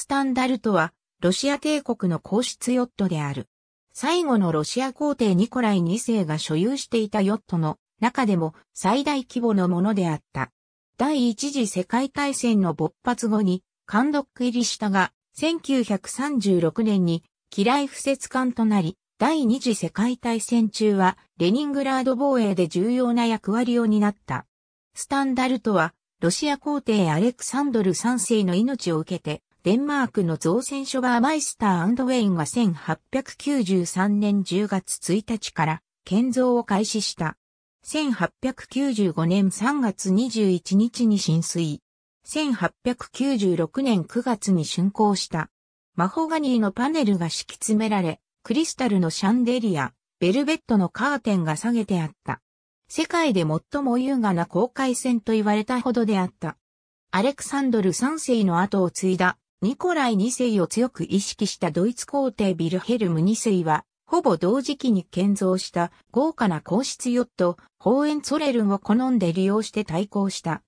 スタンダルトは、ロシア帝国の皇室ヨットである。最後のロシア皇帝ニコライ2世が所有していたヨットの中でも最大規模のものであった。第一次世界大戦の勃発後に、監督入りしたが、1936年に、嫌い不設艦となり、第二次世界大戦中は、レニングラード防衛で重要な役割を担った。スタンダルトは、ロシア皇帝アレクサンドル3世の命を受けて、デンマークの造船所バーマイスターウェインが1893年10月1日から建造を開始した。1895年3月21日に浸水。1896年9月に竣工した。マホガニーのパネルが敷き詰められ、クリスタルのシャンデリア、ベルベットのカーテンが下げてあった。世界で最も優雅な航海船と言われたほどであった。アレクサンドル3世の後を継いだニコライ2世を強く意識したドイツ皇帝ビルヘルム2世は、ほぼ同時期に建造した豪華な皇室ヨット、ホーエンツォレルンを好んで利用して対抗した。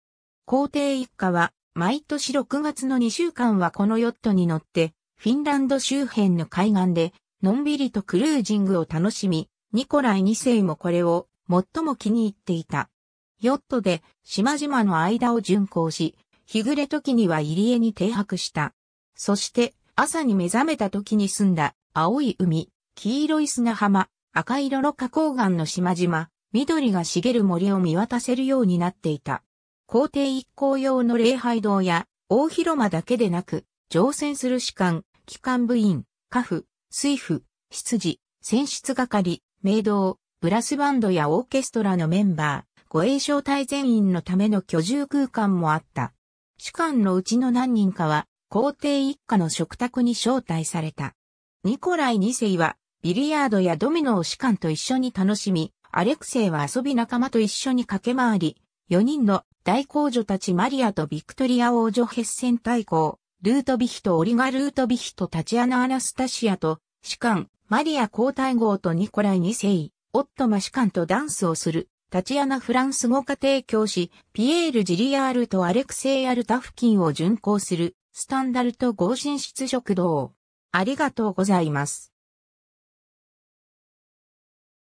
皇帝一家は、毎年6月の2週間はこのヨットに乗って、フィンランド周辺の海岸で、のんびりとクルージングを楽しみ、ニコライ2世もこれを最も気に入っていた。ヨットで島々の間を巡行し、日暮れ時には入り江に停泊した。そして朝に目覚めた時に住んだ青い海、黄色い砂浜、赤色の花崗岩の島々、緑が茂る森を見渡せるようになっていた。皇帝一行用の礼拝堂や大広間だけでなく、乗船する士官、機関部員、家父、水夫、執事、選出係、名堂、ブラスバンドやオーケストラのメンバー、護衛省隊全員のための居住空間もあった。士官のうちの何人かは皇帝一家の食卓に招待された。ニコライ2世は、ビリヤードやドミノを士官と一緒に楽しみ、アレクセイは遊び仲間と一緒に駆け回り、4人の大公女たちマリアとビクトリア王女ヘッセン大公、ルートビヒとオリガルートビヒとタチアナ・アナスタシアと、士官、マリア皇太后とニコライ2世、オットマ士官とダンスをする、タチアナ・フランス語家庭教師、ピエール・ジリアールとアレクセイ・アルタフキンを巡行する、スタンダルト合心室食堂。ありがとうございます。